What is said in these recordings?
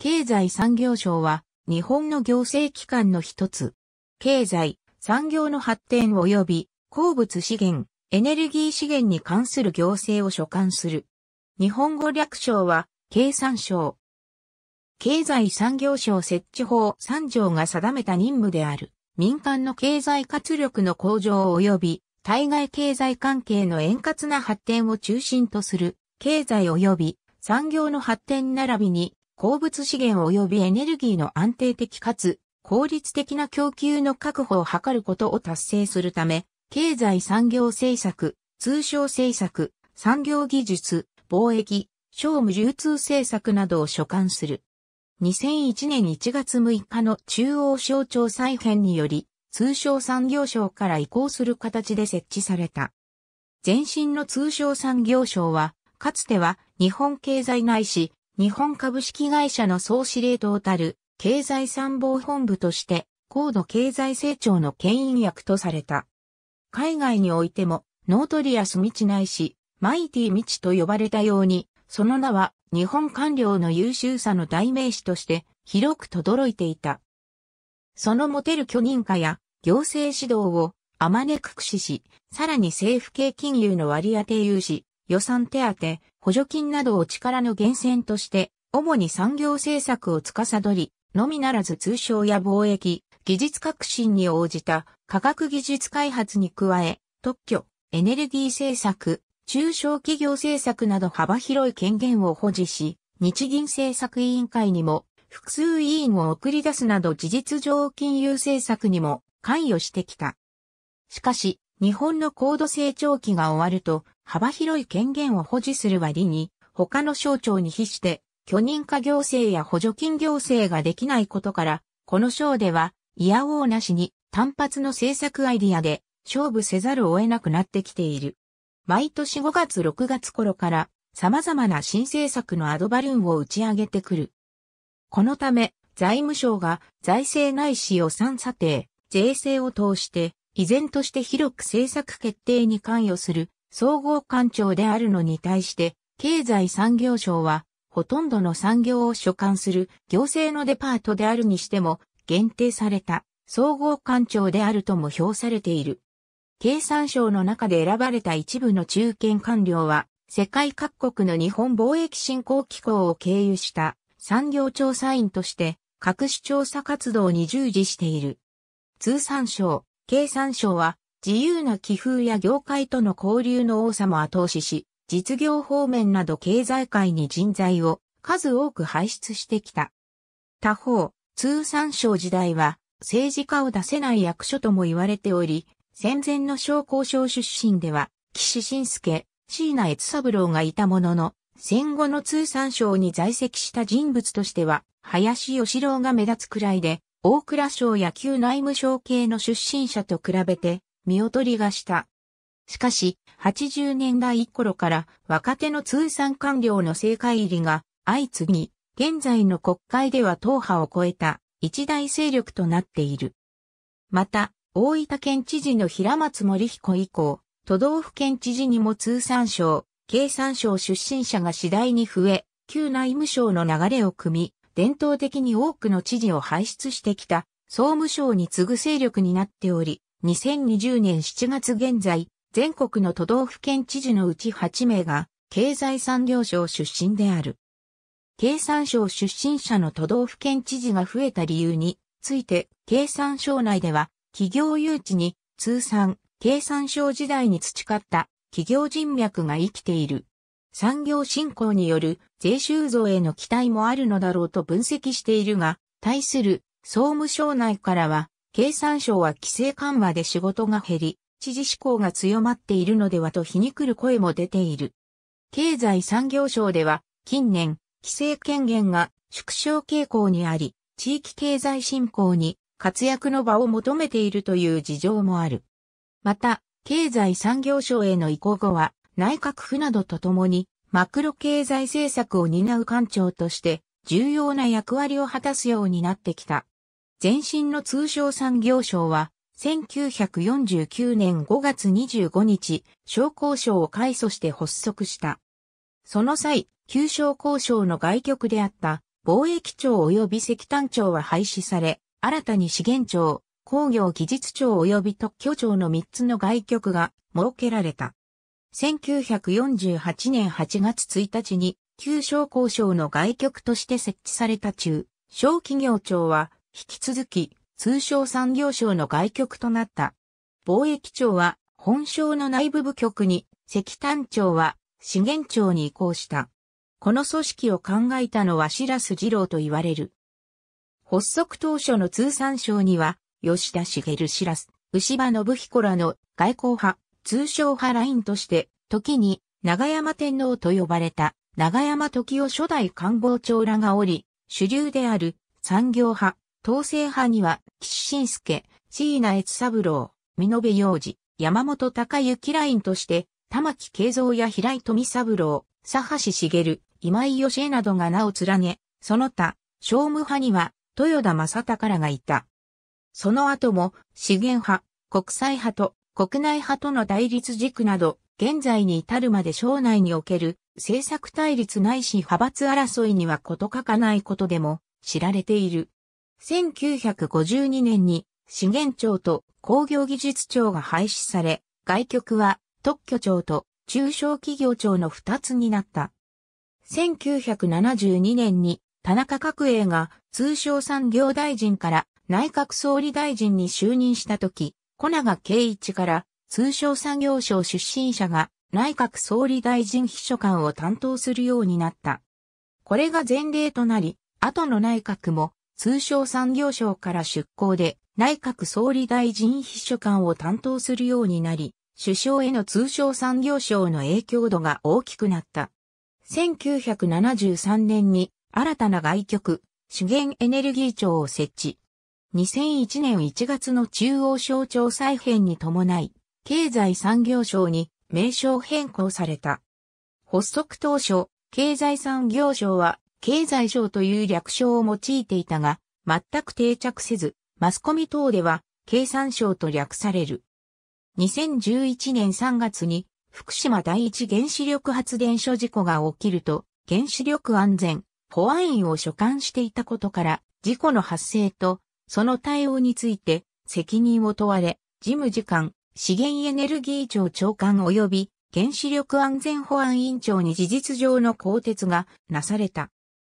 経済産業省は日本の行政機関の一つ。経済、産業の発展及び鉱物資源、エネルギー資源に関する行政を所管する。日本語略称は経産省。経済産業省設置法3条が定めた任務である。民間の経済活力の向上及び対外経済関係の円滑な発展を中心とする経済及び産業の発展並びに鉱物資源及びエネルギーの安定的かつ効率的な供給の確保を図ることを達成するため、経済産業政策、通商政策、産業技術、貿易、商務流通政策などを所管する。2001年1月6日の中央省庁再編により、通商産業省から移行する形で設置された。前身の通商産業省は、かつては日本経済内市、日本株式会社の総司令塔たる経済参謀本部として高度経済成長の牽引役とされた。海外においてもノートリアス未知ないし、マイティ未知と呼ばれたように、その名は日本官僚の優秀さの代名詞として広く轟いていた。その持てる許認可や行政指導をあまねく駆使し、さらに政府系金融の割当融資、予算手当、補助金などを力の源泉として、主に産業政策を司り、のみならず通商や貿易、技術革新に応じた科学技術開発に加え、特許、エネルギー政策、中小企業政策など幅広い権限を保持し、日銀政策委員会にも複数委員を送り出すなど事実上金融政策にも関与してきた。しかし、日本の高度成長期が終わると、幅広い権限を保持する割に、他の省庁に比して、許認可行政や補助金行政ができないことから、この省では、いやおうなしに単発の政策アイディアで勝負せざるを得なくなってきている。毎年5月6月頃から様々な新政策のアドバルーンを打ち上げてくる。このため、財務省が財政ないし予算査定、税制を通して、依然として広く政策決定に関与する総合官庁であるのに対して、経済産業省は、ほとんどの産業を所管する行政のデパートであるにしても、限定された総合官庁であるとも評されている。経産省の中で選ばれた一部の中堅官僚は、世界各国の日本貿易振興機構を経由した産業調査員として、各種調査活動に従事している。通産省、経産省は、自由な気風や業界との交流の多さも後押しし、実業方面など経済界に人材を数多く輩出してきた。他方、通産省時代は政治家を出せない役所とも言われており、戦前の商工省出身では、岸信介、椎名悦三郎がいたものの、戦後の通産省に在籍した人物としては、林義郎が目立つくらいで、大蔵省や旧内務省系の出身者と比べて、見劣りがした。しかし、80年代頃から若手の通産官僚の政界入りが相次ぎ、現在の国会では党派を超えた一大勢力となっている。また、大分県知事の平松森彦以降、都道府県知事にも通産省、経産省出身者が次第に増え、旧内務省の流れを組み、伝統的に多くの知事を輩出してきた、総務省に次ぐ勢力になっており、2020年7月現在、全国の都道府県知事のうち8名が、経済産業省出身である。経産省出身者の都道府県知事が増えた理由について、経産省内では、企業誘致に通算、経産省時代に培った企業人脈が生きている。産業振興による税収増への期待もあるのだろうと分析しているが、対する総務省内からは経産省は規制緩和で仕事が減り、知事志向が強まっているのではと皮肉る声も出ている。経済産業省では、近年、規制権限が縮小傾向にあり、地域経済振興に活躍の場を求めているという事情もある。また、経済産業省への移行後は、内閣府などとともに、マクロ経済政策を担う官庁として、重要な役割を果たすようになってきた。前身の通商産業省は、1949年5月25日、商工省を改組して発足した。その際、旧商工省の外局であった貿易庁及び石炭庁は廃止され、新たに資源庁、工業技術庁及び特許庁の3つの外局が設けられた。1948年8月1日に、旧商工省の外局として設置された中、小企業庁は、引き続き、通商産業省の外局となった。貿易庁は、本省の内部部局に、石炭庁は、資源庁に移行した。この組織を考えたのは白洲二郎と言われる。発足当初の通産省には、吉田茂白洲、牛場信彦らの外交派、通商派ラインとして、時に長山天皇と呼ばれた長山時夫初代官房長らがおり、主流である産業派、統制派には、岸信介、椎名悦三郎、美延洋二、山本隆之ラインとして、玉木慶三や平井富三郎、佐橋茂、今井義恵などが名を連ね、その他、商務派には、豊田正隆らがいた。その後も、資源派、国際派と国内派との対立軸など、現在に至るまで省内における政策対立ないし派閥争いには事欠かないことでも知られている。1952年に資源庁と工業技術庁が廃止され、外局は特許庁と中小企業庁の二つになった。1972年に田中角栄が通商産業大臣から内閣総理大臣に就任した時、小長圭一から通商産業省出身者が内閣総理大臣秘書官を担当するようになった。これが前例となり、後の内閣も通商産業省から出向で内閣総理大臣秘書官を担当するようになり、首相への通商産業省の影響度が大きくなった。1973年に新たな外局、資源エネルギー庁を設置。2001年1月の中央省庁再編に伴い、経済産業省に名称変更された。発足当初、経済産業省は経済省という略称を用いていたが、全く定着せず、マスコミ等では、経産省と略される。2011年3月に、福島第一原子力発電所事故が起きると、原子力安全、保安院を所管していたことから、事故の発生と、その対応について、責任を問われ、事務次官、資源エネルギー庁長官及び、原子力安全保安委員長に事実上の更迭がなされた。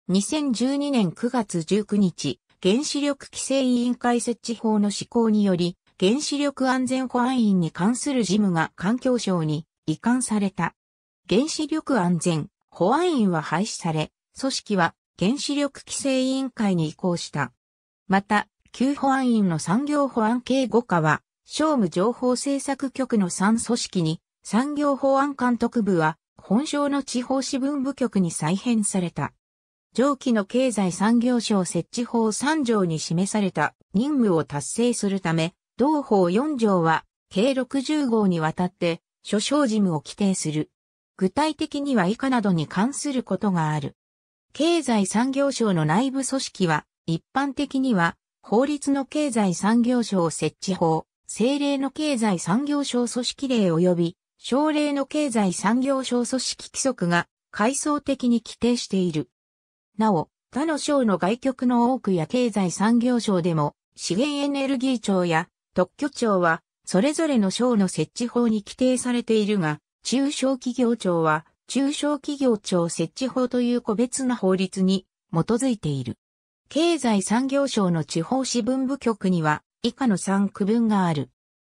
2012年9月19日、原子力規制委員会設置法の施行により、原子力安全保安院に関する事務が環境省に移管された。原子力安全保安院は廃止され、組織は原子力規制委員会に移行した。また、旧保安院の産業保安警護課は、商務情報政策局の3組織に、産業保安監督部は、本省の地方支分部局に再編された。上記の経済産業省設置法3条に示された任務を達成するため、同法4条は計60号にわたって諸小事務を規定する。具体的には以下などに関することがある。経済産業省の内部組織は一般的には法律の経済産業省設置法、政令の経済産業省組織令及び省令の経済産業省組織規則が階層的に規定している。なお、他の省の外局の多くや経済産業省でも、資源エネルギー庁や特許庁は、それぞれの省の設置法に規定されているが、中小企業庁は、中小企業庁設置法という個別な法律に基づいている。経済産業省の地方支分部局には、以下の3区分がある。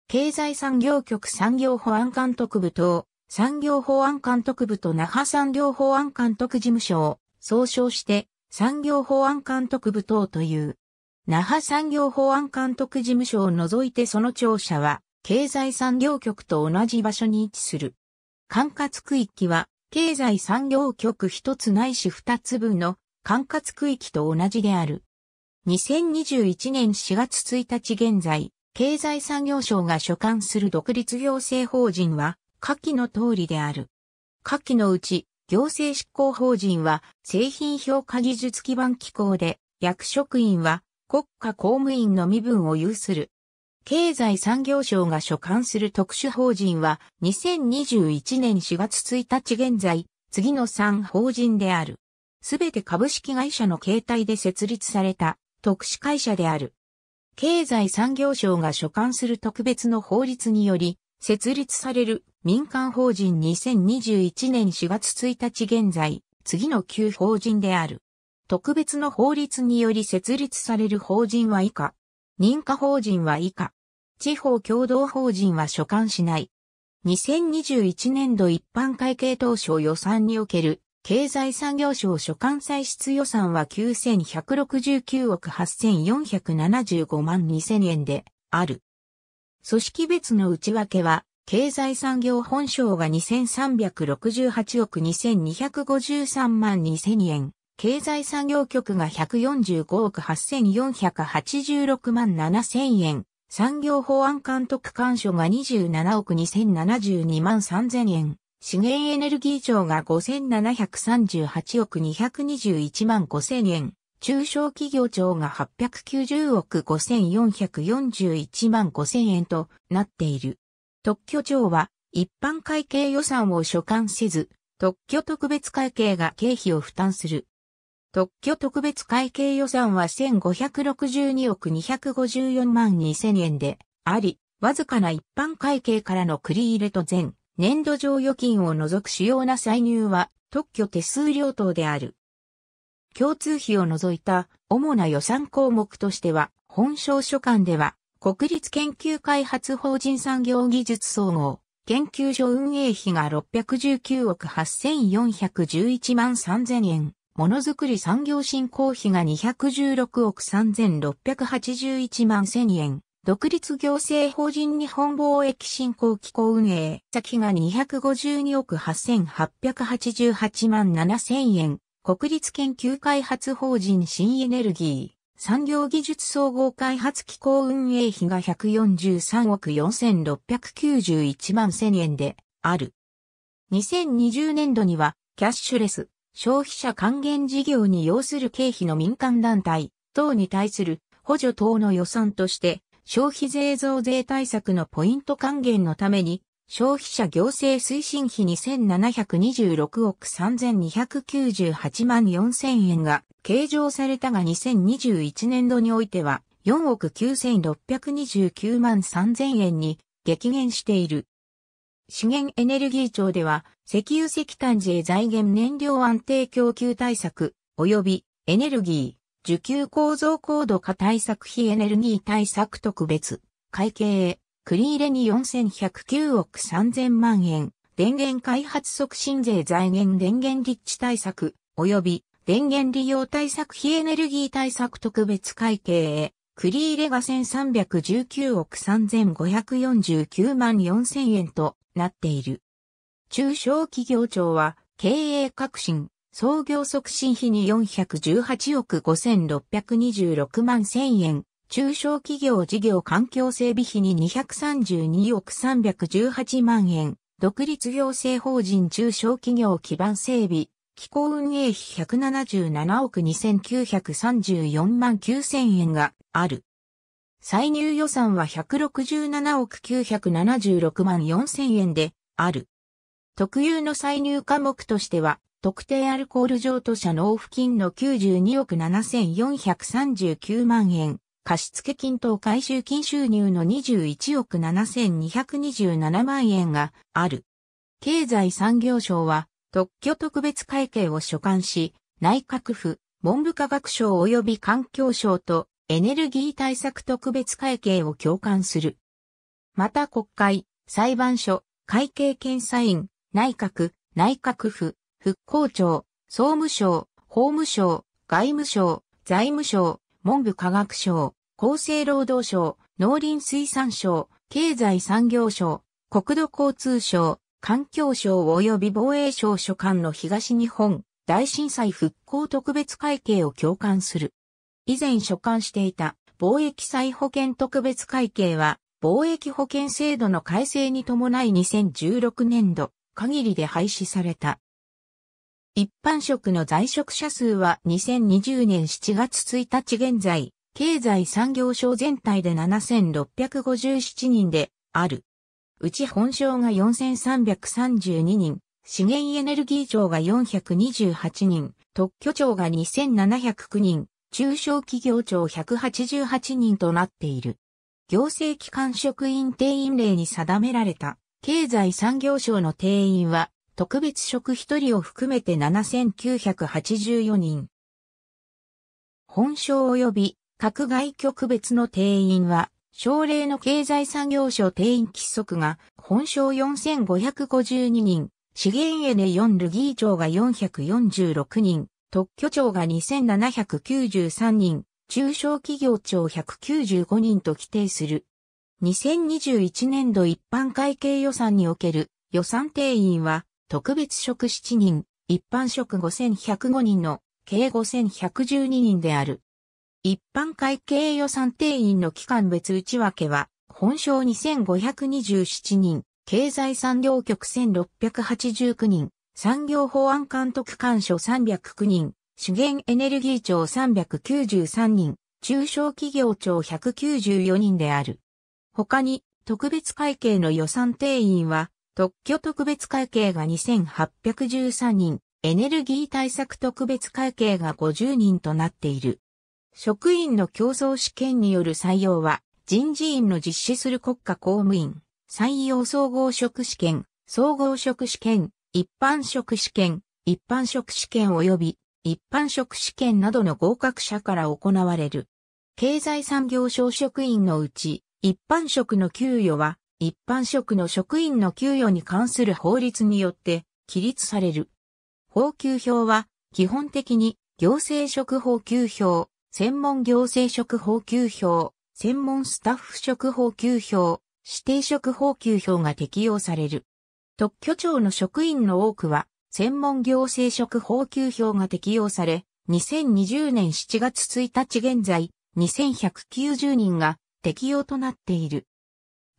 経済産業局産業保安監督部等、産業保安監督部と那覇産業保安監督事務所を総称して産業保安監督部等という。那覇産業保安監督事務所を除いてその庁舎は経済産業局と同じ場所に位置する。管轄区域は経済産業局一つないし二つ分の管轄区域と同じである。2021年4月1日現在、経済産業省が所管する独立行政法人は、下記の通りである。下記のうち、行政執行法人は製品評価技術基盤機構で役職員は国家公務員の身分を有する。経済産業省が所管する特殊法人は2021年4月1日現在、次の3法人である。すべて株式会社の形態で設立された特殊会社である。経済産業省が所管する特別の法律により設立される民間法人2021年4月1日現在、次の旧法人である。特別の法律により設立される法人は以下。認可法人は以下。地方共同法人は所管しない。2021年度一般会計当初予算における経済産業省所管歳出予算は9169億8475万2000円である。組織別の内訳は経済産業本省が2368億2253万2000円、経済産業局が145億8486万7000円、産業保安監督官署が27億2072万3000円、資源エネルギー庁が5738億221万5000円、中小企業庁が890億5441万5000円となっている。特許庁は一般会計予算を所管せず、特許特別会計が経費を負担する。特許特別会計予算は1562億254万2000円であり、わずかな一般会計からの繰り入れと全年度上預金を除く主要な歳入は特許手数料等である。共通費を除いた主な予算項目としては、本省所管では国立研究開発法人産業技術総合研究所運営費が619億8411万3000円。ものづくり産業振興費が216億3681万1000円。独立行政法人日本貿易振興機構運営先が252億8888万7000円。国立研究開発法人新エネルギー。産業技術総合開発機構運営費が143億4691万1000円である。2020年度にはキャッシュレス、消費者還元事業に要する経費の民間団体等に対する補助等の予算として消費税増税対策のポイント還元のために消費者行政推進費2726億3298万4000円が計上されたが2021年度においては4億9629万3000円に激減している。資源エネルギー庁では石油石炭税財源燃料安定供給対策及びエネルギー需給構造高度化対策費エネルギー対策特別会計繰り入れに4109億3000万円、電源開発促進税財源電源立地対策、及び電源利用対策非エネルギー対策特別会計へ、繰り入れが1319億3549万4000円となっている。中小企業庁は、経営革新、創業促進費に418億5626万1000円、中小企業事業環境整備費に232億318万円、独立行政法人中小企業基盤整備、機構運営費177億2934万9000円がある。歳入予算は167億976万4000円である。特有の歳入科目としては、特定アルコール譲渡者納付金の92億7439万円、貸付金等回収金収入の21億7227万円がある。経済産業省は特許特別会計を所管し、内閣府、文部科学省及び環境省とエネルギー対策特別会計を共管する。また国会、裁判所、会計検査院、内閣、内閣府、復興庁、総務省、法務省、外務省、財務省、文部科学省、厚生労働省、農林水産省、経済産業省、国土交通省、環境省及び防衛省所管の東日本大震災復興特別会計を共管する。以前所管していた貿易再保険特別会計は貿易保険制度の改正に伴い2016年度限りで廃止された。一般職の在職者数は2020年7月1日現在、経済産業省全体で7657人である。うち本省が4332人、資源エネルギー庁が428人、特許庁が2709人、中小企業庁188人となっている。行政機関職員定員令に定められた経済産業省の定員は特別職1人を含めて7984人。本省及び各外局別の定員は、省令の経済産業省定員規則が本省4552人、資源エネ4ルギー庁が446人、特許庁が2793人、中小企業庁195人と規定する。2021年度一般会計予算における予算定員は特別職7人、一般職5105人の計5112人である。一般会計予算定員の期間別内訳は、本省2527人、経済産業局1689人、産業法案監督官所309人、資源エネルギー庁393人、中小企業庁194人である。他に、特別会計の予算定員は、特許特別会計が2813人、エネルギー対策特別会計が50人となっている。職員の競争試験による採用は、人事院の実施する国家公務員、採用総合職試験、総合職試験、一般職試験、一般職試験及び一般職試験などの合格者から行われる。経済産業省職員のうち、一般職の給与は一般職の職員の給与に関する法律によって規律される。法給票は基本的に行政職法給票、専門行政職法給票、専門スタッフ職法給票、指定職法給票が適用される。特許庁の職員の多くは専門行政職法給票が適用され、2020年7月1日現在、2190人が適用となっている。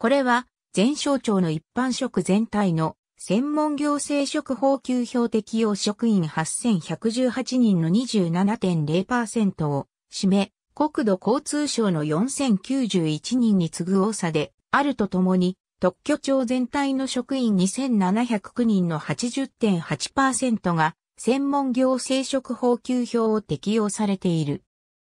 これは、全省庁の一般職全体の専門行政職法給標適用職員8118人の27.0%を占め、国土交通省の4091人に次ぐ多さであるとともに、特許庁全体の職員2709人の80.8%が専門行政職法給表を適用されている。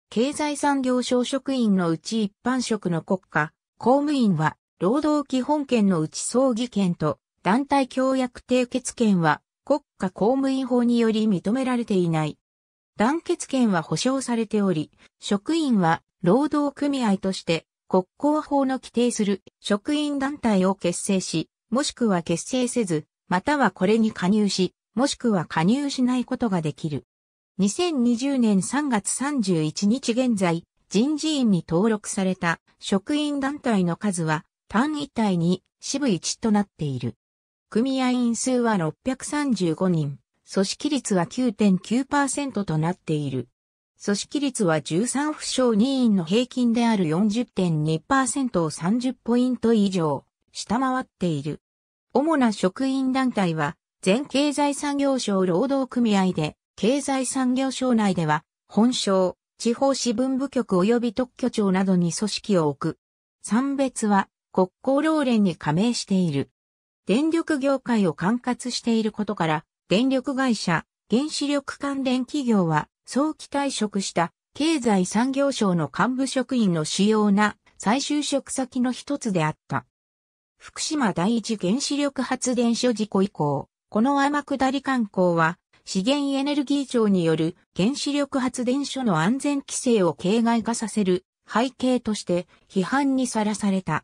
経済産業省職員のうち一般職の国家、公務員は労働基本権のうち葬儀権と団体協約締結権は国家公務員法により認められていない。団結権は保障されており、職員は労働組合として国交法の規定する職員団体を結成し、もしくは結成せず、またはこれに加入し、もしくは加入しないことができる。2020年3月31日現在、人事院に登録された職員団体の数は単位体に支部一となっている。組合員数は635人、組織率は9.9%となっている。組織率は13府省2員の平均である40.2%を30ポイント以上、下回っている。主な職員団体は、全経済産業省労働組合で、経済産業省内では、本省、地方支分部局及び特許庁などに組織を置く。産別は、国交労連に加盟している。電力業界を管轄していることから、電力会社、原子力関連企業は、早期退職した経済産業省の幹部職員の主要な再就職先の一つであった。福島第一原子力発電所事故以降、この天下り観光は、資源エネルギー庁による原子力発電所の安全規制を形骸化させる背景として批判にさらされた。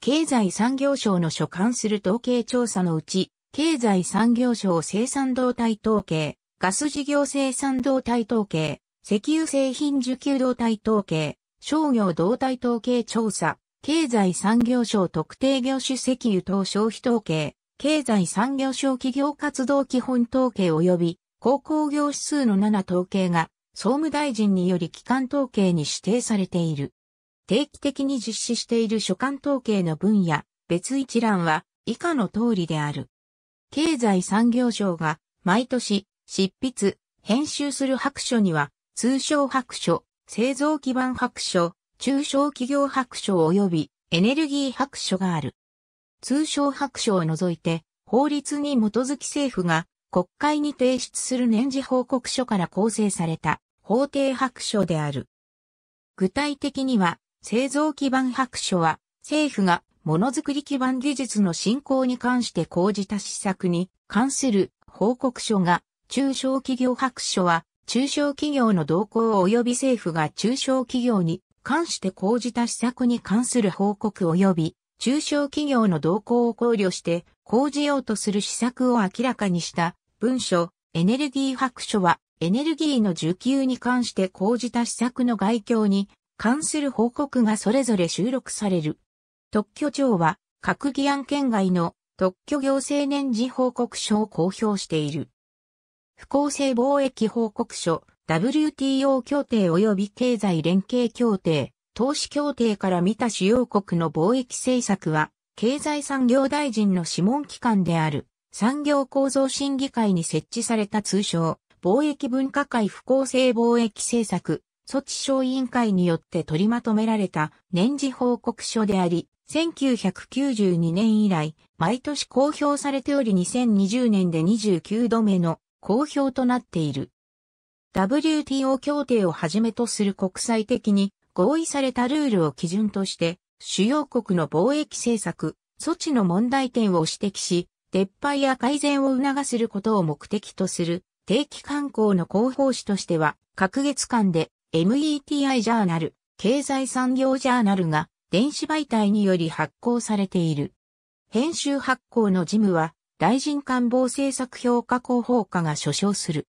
経済産業省の所管する統計調査のうち、経済産業省生産動態統計、ガス事業生産動態統計、石油製品受給動態統計、商業動態統計調査、経済産業省特定業種石油等消費統計、経済産業省企業活動基本統計及び、高工業指数の7統計が、総務大臣により機関統計に指定されている。定期的に実施している所管統計の分野、別一覧は以下の通りである。経済産業省が毎年執筆、編集する白書には、通商白書、製造基盤白書、中小企業白書及びエネルギー白書がある。通商白書を除いて、法律に基づき政府が国会に提出する年次報告書から構成された法定白書である。具体的には、製造基盤白書は、政府がものづくり基盤技術の振興に関して講じた施策に関する報告書が、中小企業白書は、中小企業の動向及び政府が中小企業に関して講じた施策に関する報告及び、中小企業の動向を考慮して講じようとする施策を明らかにした文書、エネルギー白書は、エネルギーの需給に関して講じた施策の概況に関する報告がそれぞれ収録される。特許庁は、閣議案件外の特許行政年次報告書を公表している。不公正貿易報告書、WTO 協定及び経済連携協定、投資協定から見た主要国の貿易政策は、経済産業大臣の諮問機関である、産業構造審議会に設置された通称、貿易分科会不公正貿易政策、措置小委員会によって取りまとめられた年次報告書であり、1992年以来、毎年公表されており2020年で29度目の公表となっている。WTO 協定をはじめとする国際的に合意されたルールを基準として、主要国の貿易政策、措置の問題点を指摘し、撤廃や改善を促することを目的とする定期観光の広報誌としては、各月間で METI ジャーナル、経済産業ジャーナルが電子媒体により発行されている。編集発行の事務は、大臣官房政策評価広報課が所掌する。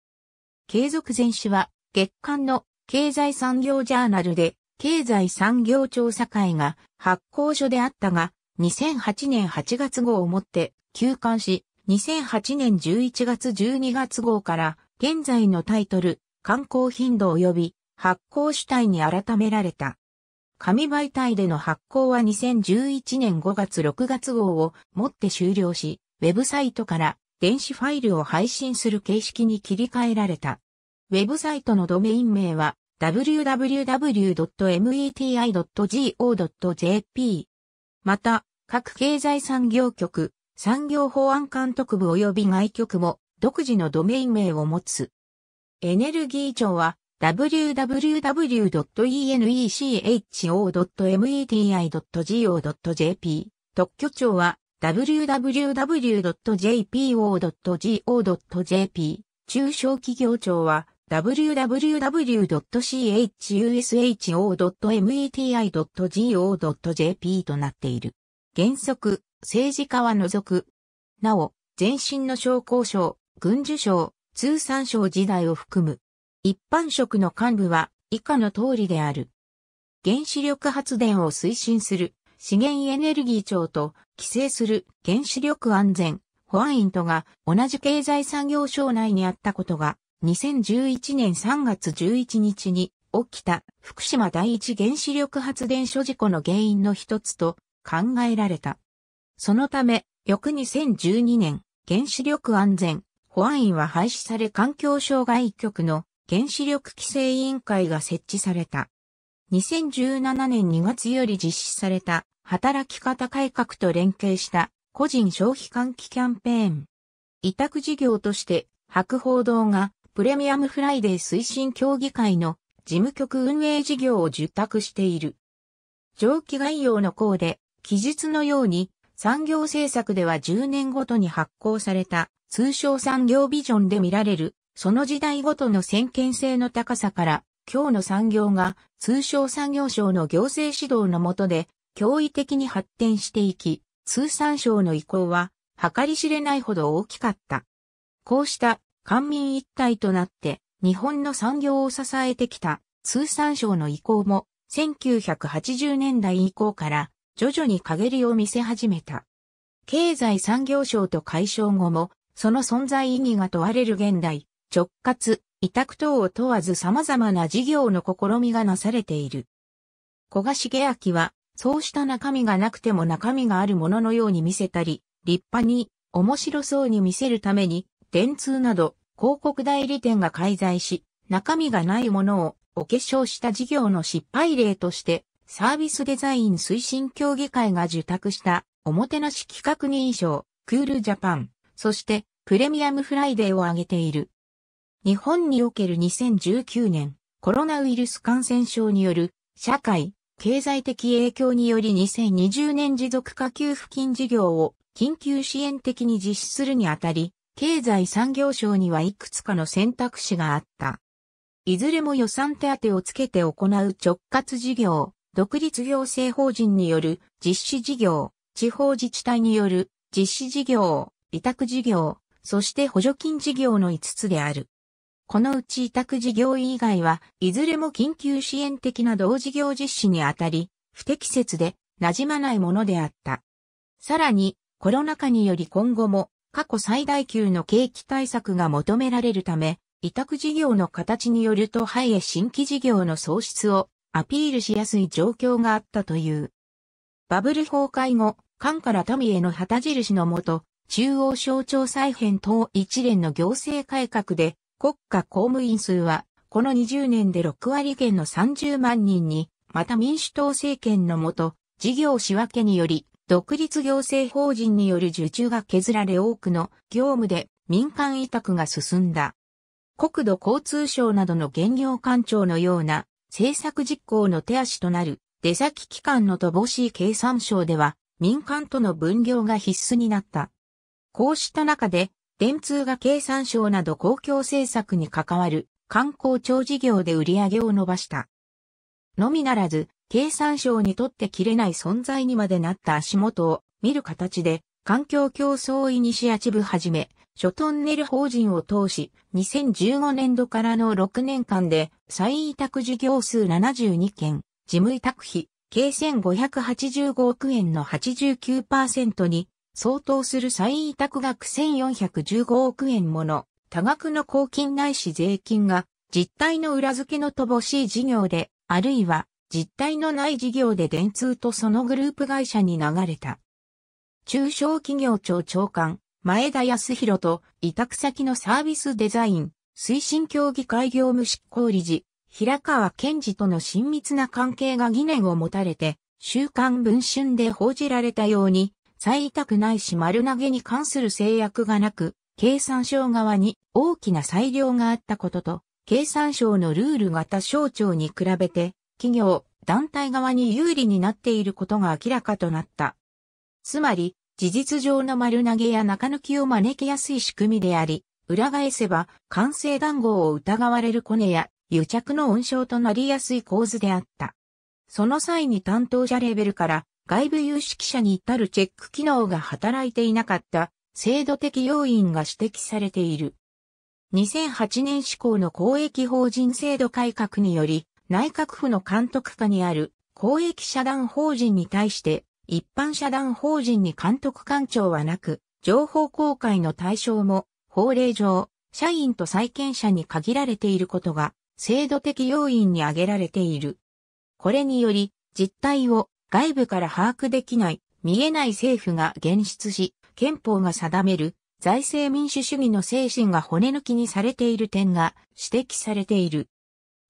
継続前史は、月間の経済産業ジャーナルで、経済産業調査会が発行所であったが、2008年8月号をもって休刊し、2008年11月12月号から、現在のタイトル、観光頻度及び発行主体に改められた。紙媒体での発行は2011年5月6月号をもって終了し、ウェブサイトから電子ファイルを配信する形式に切り替えられた。ウェブサイトのドメイン名は www.meti.go.jp。また、各経済産業局、産業法案監督部及び外局も独自のドメイン名を持つ。エネルギー庁は www.enecho.meti.go.jp 特許庁は www.jpo.go.jp 中小企業庁は www.chusho.meti.go.jp となっている。原則、政治家は除く。なお、前身の商工省、軍需省、通産省時代を含む一般職の幹部は以下の通りである。原子力発電を推進する資源エネルギー庁と規制する原子力安全保安院とが同じ経済産業省内にあったことが2011年3月11日に起きた福島第一原子力発電所事故の原因の一つと考えられた。そのため、翌2012年、原子力安全保安院は廃止され環境障害局の原子力規制委員会が設置された。2017年2月より実施された働き方改革と連携した個人消費喚起キャンペーン。委託事業として博報堂がプレミアムフライデー推進協議会の事務局運営事業を受託している。上記概要の項で、記述のように産業政策では10年ごとに発行された通称産業ビジョンで見られるその時代ごとの先見性の高さから、今日の産業が通称産業省の行政指導の下で驚異的に発展していき、通産省の意向は計り知れないほど大きかった。こうした官民一体となって日本の産業を支えてきた通産省の意向も1980年代以降から徐々に陰りを見せ始めた。経済産業省と解消後もその存在意義が問われる現代、直轄、委託等を問わず様々な事業の試みがなされている。小賀茂明は、そうした中身がなくても中身があるもののように見せたり、立派に、面白そうに見せるために、電通など、広告代理店が介在し、中身がないものを、お化粧した事業の失敗例として、サービスデザイン推進協議会が受託した、おもてなし企画認証、クールジャパン、そして、プレミアムフライデーを挙げている。日本における2019年、コロナウイルス感染症による社会、経済的影響により2020年持続化給付金事業を緊急支援的に実施するにあたり、経済産業省にはいくつかの選択肢があった。いずれも予算手当をつけて行う直轄事業、独立行政法人による実施事業、地方自治体による実施事業、委託事業、そして補助金事業の5つである。このうち委託事業以外はいずれも緊急支援的な同事業実施にあたり、不適切で馴染まないものであった。さらに、コロナ禍により今後も過去最大級の景気対策が求められるため、委託事業の形によると廃へ新規事業の創出をアピールしやすい状況があったという。バブル崩壊後、官から民への旗印のもと、中央省庁再編等一連の行政改革で国家公務員数は、この20年で6割減の30万人に、また民主党政権のもと、事業仕分けにより、独立行政法人による受注が削られ多くの業務で民間委託が進んだ。国土交通省などの現業官庁のような政策実行の手足となる出先機関の乏しい経産省では民間との分業が必須になった。こうした中で電通が経産省など公共政策に関わる観光庁事業で売り上げを伸ばした。のみならず、経産省にとって切れない存在にまでなった足元を見る形で、環境競争イニシアチブはじめ、諸トンネル法人を通し、2015年度からの6年間で、再委託事業数72件、事務委託費、計1585億円の89%に相当する再委託額1415億円もの多額の公金ないし税金が実態の裏付けの乏しい事業で、あるいは実態のない事業で電通とそのグループ会社に流れた。中小企業庁長官、前田康弘と委託先のサービスデザイン、推進協議会業務執行理事、平川健二との親密な関係が疑念を持たれて、週刊文春で報じられたように、再委託ないし丸投げに関する制約がなく、経産省側に大きな裁量があったことと、経産省のルール型省庁に比べて、企業、団体側に有利になっていることが明らかとなった。つまり、事実上の丸投げや中抜きを招きやすい仕組みであり、裏返せば、完成談合を疑われるコネや、癒着の温床となりやすい構図であった。その際に担当者レベルから、外部有識者に至るチェック機能が働いていなかった制度的要因が指摘されている。2008年施行の公益法人制度改革により、内閣府の監督下にある公益社団法人に対して、一般社団法人に監督官庁はなく、情報公開の対象も法令上、社員と債権者に限られていることが制度的要因に挙げられている。これにより、実態を外部から把握できない見えない政府が現出し、憲法が定める財政民主主義の精神が骨抜きにされている点が指摘されている。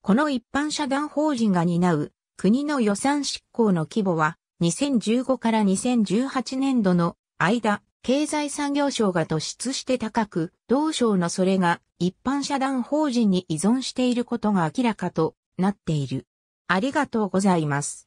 この一般社団法人が担う国の予算執行の規模は2015から2018年度の間、経済産業省が突出して高く、同省のそれが一般社団法人に依存していることが明らかとなっている。ありがとうございます。